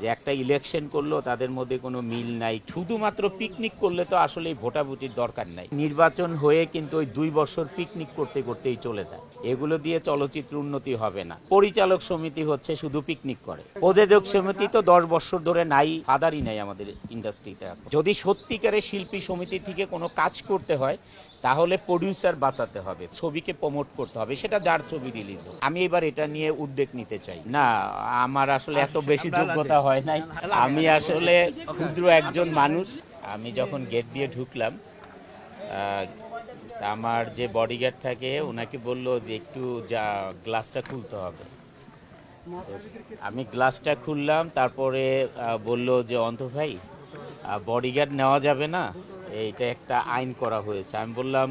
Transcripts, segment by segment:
যে একটা ইলেকশন করলো তাদের মধ্যে কোনো মিল নাই শুধুমাত্র পিকনিক করলে তো আসলে ভোটাভুটির দরকার নাই নির্বাচন হয়ে কিন্তু ওই দুই বছর পিকনিক করতে করতেই চলে যায় এগুলো দিয়ে চলচ্চিত্র উন্নতি হবে না পরিচালক সমিতি হচ্ছে শুধু পিকনিক করে প্রযোজক সমিতি তো দশ বছর ধরে নাই ফাদারই নাই আমাদের ইন্ডাস্ট্রিতে যদি সত্যিকারের শিল্পী সমিতি থেকে কোনো কাজ করতে হয় তাহলে প্রডিউসার বাঁচাতে হবে ছবিকে প্রমোট করতে হবে সেটা যার ছবি রিলিজ হোক আমি এবার এটা নিয়ে উদ্যোগ নিতে চাই না আমার আসলে এত বেশি যোগ্যতা হয় নাই আমি আসলে ক্ষুদ্র একজন মানুষ আমি যখন গেট দিয়ে ঢুকলাম আমার যে বডিগার্ড থাকে ওনাকে বলল যে একটু যা গ্লাসটা খুলতে হবে আমি গ্লাসটা খুললাম তারপরে বলল যে অন্ত ভাই বডিগার্ড নেওয়া যাবে না এইটা একটা আইন করা হয়েছে আমি বললাম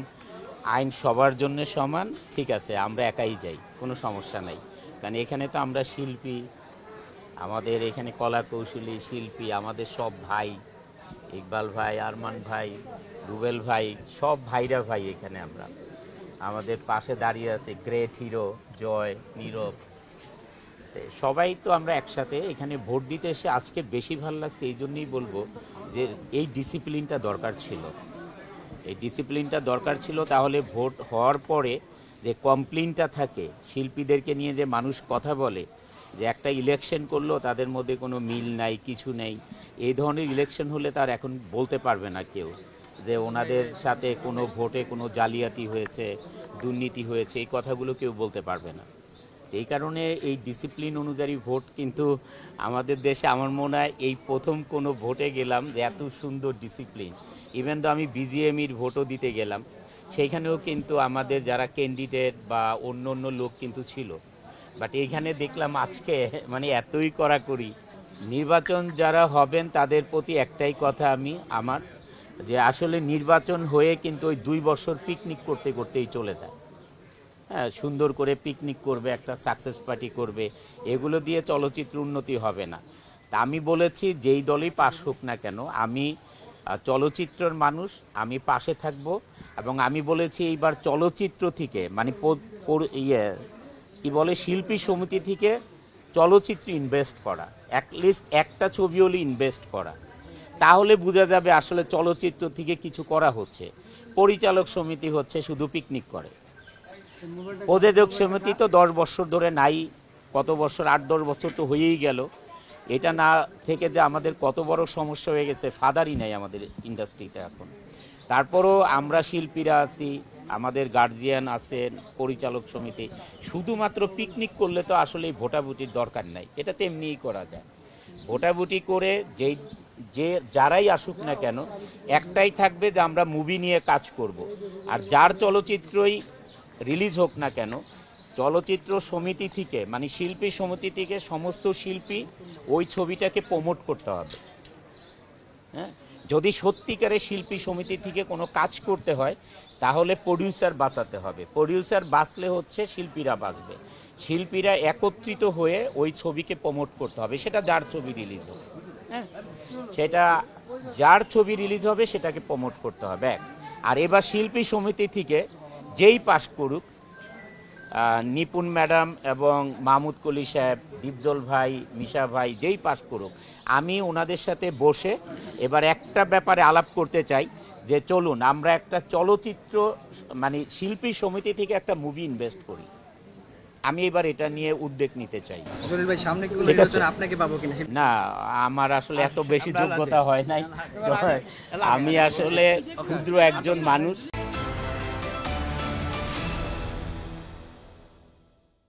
আইন সবার জন্য সমান ঠিক আছে আমরা একাই যাই কোনো সমস্যা নাই কারণ এখানে তো আমরা শিল্পী আমাদের এখানে কলা কৌশলী শিল্পী আমাদের সব ভাই ইকবাল ভাই আরমান ভাই রুবেল ভাই সব ভাইরা ভাই এখানে আমরা আমাদের পাশে দাঁড়িয়ে আছে গ্রেট হিরো জয় নীরব সবাই তো আমরা একসাথে এখানে ভোট দিতে এসে আজকে বেশি ভালো লাগছে এই জন্যই বলবো যে এই ডিসিপ্লিনটা দরকার ছিল এই ডিসিপ্লিনটা দরকার ছিল তাহলে ভোট হওয়ার পরে যে কমপ্লেনটা থাকে শিল্পীদেরকে নিয়ে যে মানুষ কথা বলে যে একটা ইলেকশন করলো তাদের মধ্যে কোনো মিল নাই কিছু নেই এই ধরনের ইলেকশন হলে তার এখন বলতে পারবে না কেউ যে ওনাদের সাথে কোনো ভোটে কোনো জালিয়াতি হয়েছে দুর্নীতি হয়েছে এই কথাগুলো কেউ বলতে পারবে না এই কারণে এই ডিসিপ্লিন অনুযায়ী ভোট কিন্তু আমাদের দেশে আমার মনে হয় এই প্রথম কোনো ভোটে গেলাম যে এত সুন্দর ডিসিপ্লিন ইভেন তো আমি বিজিএমির ভোটও দিতে গেলাম সেইখানেও কিন্তু আমাদের যারা ক্যান্ডিডেট বা অন্য অন্য লোক কিন্তু ছিল বাট এইখানে দেখলাম আজকে মানে এতই কড়াকড়ি নির্বাচন যারা হবেন তাদের প্রতি একটাই কথা আমি আমার যে আসলে নির্বাচন হয়ে কিন্তু ওই দুই বছর পিকনিক করতে করতেই চলে যায় হ্যাঁ সুন্দর করে পিকনিক করবে একটা সাকসেস পার্টি করবে এগুলো দিয়ে চলচ্চিত্র উন্নতি হবে না তা আমি বলেছি যেই দলই পাশ হোক না কেন আমি চলচ্চিত্রের মানুষ আমি পাশে থাকব এবং আমি বলেছি এইবার চলচ্চিত্র থেকে মানে ইয়ে কী বলে শিল্পী সমিতি থেকে চলচ্চিত্র ইনভেস্ট করা অ্যাটলিস্ট একটা ছবি হলে ইনভেস্ট করা তাহলে বোঝা যাবে আসলে চলচ্চিত্র থেকে কিছু করা হচ্ছে পরিচালক সমিতি হচ্ছে শুধু পিকনিক করে প্রযোজক সমিতি তো দশ বছর ধরে নাই কত বছর আট দশ বছর তো হয়েই গেল এটা না থেকে যে আমাদের কত বড় সমস্যা হয়ে গেছে ফাদারই নাই আমাদের ইন্ডাস্ট্রিতে এখন তারপরও আমরা শিল্পীরা আছি আমাদের গার্জিয়ান আছেন পরিচালক সমিতি শুধুমাত্র পিকনিক করলে তো আসলে ভোটাভুটির দরকার নাই এটা এমনিই করা যায় ভোটাভুটি করে যেই যে যারাই আসুক না কেন একটাই থাকবে যে আমরা মুভি নিয়ে কাজ করব আর যার চলচ্চিত্রই রিলিজ হোক না কেন চলচ্চিত্র সমিতি থেকে মানে শিল্পী সমিতি থেকে সমস্ত শিল্পী ওই ছবিটাকে প্রমোট করতে হবে হ্যাঁ যদি সত্যিকারে শিল্পী সমিতি থেকে কোনো কাজ করতে হয় তাহলে প্রডিউসার বাঁচাতে হবে প্রডিউসার বাঁচলে হচ্ছে শিল্পীরা বাঁচবে শিল্পীরা একত্রিত হয়ে ওই ছবিকে প্রমোট করতে হবে সেটা যার ছবি রিলিজ হবে হ্যাঁ সেটা যার ছবি রিলিজ হবে সেটাকে প্রমোট করতে হবে এক আর এবার শিল্পী সমিতি থেকে যেই পাশ করুক নিপুন ম্যাডাম এবং মাহমুদ কলি সাহেব ডিপজল ভাই মিশা ভাই যেই পাশ করুক আমি ওনাদের সাথে বসে এবার একটা ব্যাপারে আলাপ করতে চাই যে চলুন আমরা একটা চলচ্চিত্র মানে শিল্পী সমিতি থেকে একটা মুভি ইনভেস্ট করি আমি এবার এটা নিয়ে উদ্যোগ নিতে চাই সামনে না আমার আসলে এত বেশি যোগ্যতা হয় নাই আমি আসলে ক্ষুদ্র একজন মানুষ